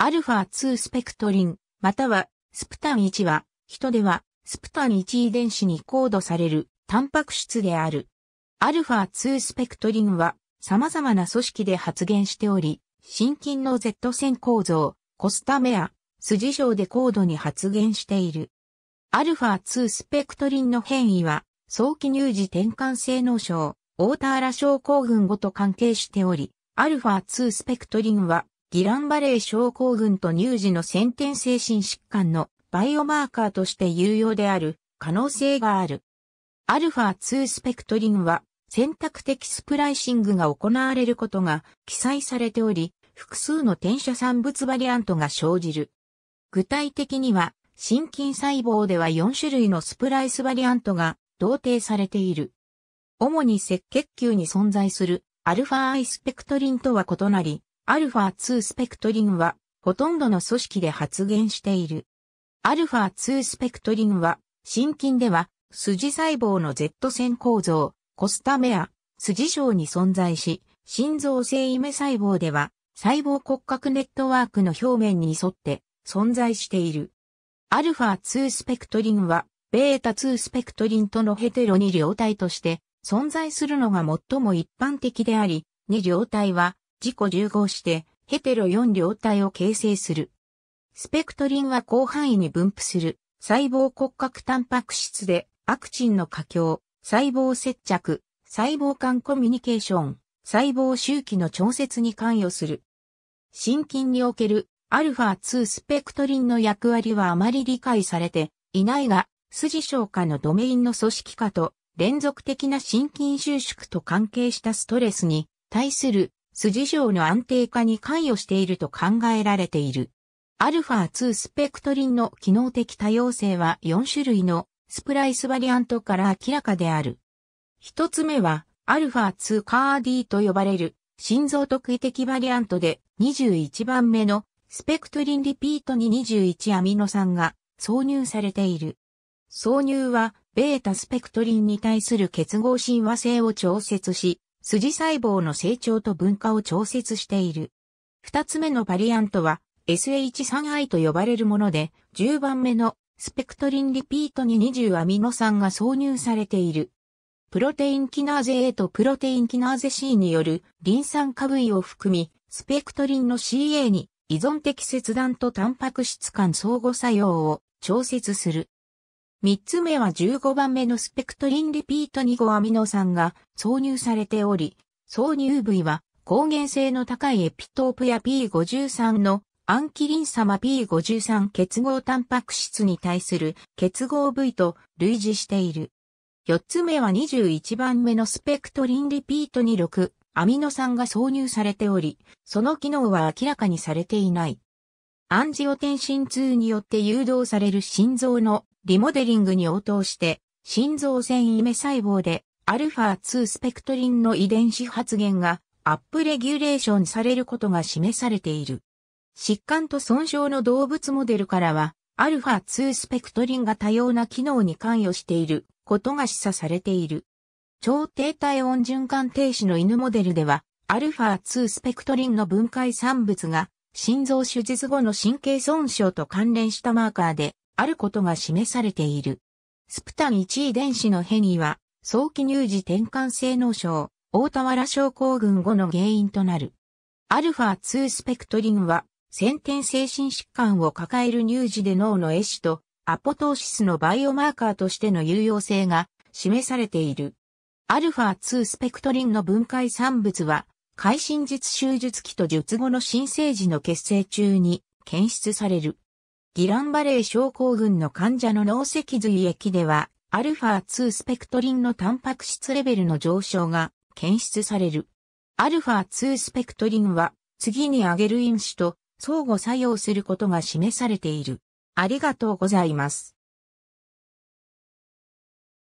アルファ2スペクトリン、またはスプタン1は、人ではスプタン1遺伝子にコードされるタンパク質である。アルファ2スペクトリンは様々な組織で発現しており、心筋の Z 線構造、コスタメア、筋症で高度に発現している。アルファ2スペクトリンの変異は、早期乳児転換性脳症、オーターラ症候群ごと関係しており、アルファ2スペクトリンはギランバレー症候群と乳児の先天精神疾患のバイオマーカーとして有用である可能性がある。アルファ2スペクトリンは選択的スプライシングが行われることが記載されており、複数の転写産物バリアントが生じる。具体的には、心筋細胞では4種類のスプライスバリアントが同定されている。主に赤血球に存在するアルファアイスペクトリンとは異なり、アルファ2スペクトリンは、ほとんどの組織で発現している。アルファ2スペクトリンは、心筋では、筋細胞の Z 線構造、コスタメア、筋症に存在し、心臓性イメ細胞では、細胞骨格ネットワークの表面に沿って存在している。アルファ2スペクトリンは、ベータ2スペクトリンとのヘテロ2両体として存在するのが最も一般的であり、2両体は自己融合して、ヘテロ4両体を形成する。スペクトリンは広範囲に分布する細胞骨格タンパク質で、アクチンの過強、細胞接着、細胞間コミュニケーション、細胞周期の調節に関与する。心筋におけるアルファ2スペクトリンの役割はあまり理解されていないが、筋消化のドメインの組織化と連続的な心筋収縮と関係したストレスに対する筋状の安定化に関与していると考えられている。アルファ2スペクトリンの機能的多様性は4種類のスプライスバリアントから明らかである。一つ目は、アルファ2カーディと呼ばれる心臓特異的バリアントで21番目のスペクトリンリピートに21アミノ酸が挿入されている。挿入は、ベータスペクトリンに対する結合親和性を調節し、筋細胞の成長と分化を調節している。二つ目のバリアントは SH3I と呼ばれるもので、10番目のスペクトリンリピートに20アミノ酸が挿入されている。プロテインキナーゼ A とプロテインキナーゼ C によるリン酸化部位を含み、スペクトリンの CA に依存的切断とタンパク質間相互作用を調節する。三つ目は15番目のスペクトリンリピート2号アミノ酸が挿入されており、挿入部位は抗原性の高いエピトープや P53 のアンキリン様 P53 結合タンパク質に対する結合部位と類似している。四つ目は21番目のスペクトリンリピート26アミノ酸が挿入されており、その機能は明らかにされていない。アンジオテンシン2によって誘導される心臓のリモデリングに応答して、心臓繊維目細胞で、α2 スペクトリンの遺伝子発現がアップレギュレーションされることが示されている。疾患と損傷の動物モデルからは、α2 スペクトリンが多様な機能に関与していることが示唆されている。超低体温循環停止の犬モデルでは、α2 スペクトリンの分解産物が心臓手術後の神経損傷と関連したマーカーであることが示されている。スプタン1遺伝子の変異は、早期乳児転換性脳症、大田原症候群後の原因となる。アルファ2スペクトリンは、先天精神疾患を抱える乳児で脳の壊死とアポトーシスのバイオマーカーとしての有用性が示されている。アルファ2スペクトリンの分解産物は、会心術手術期と術後の新生児の血清中に検出される。ギランバレー症候群の患者の脳脊髄液では、アルファ2スペクトリンのタンパク質レベルの上昇が検出される。アルファ2スペクトリンは、次に挙げる因子と相互作用することが示されている。ありがとうございます。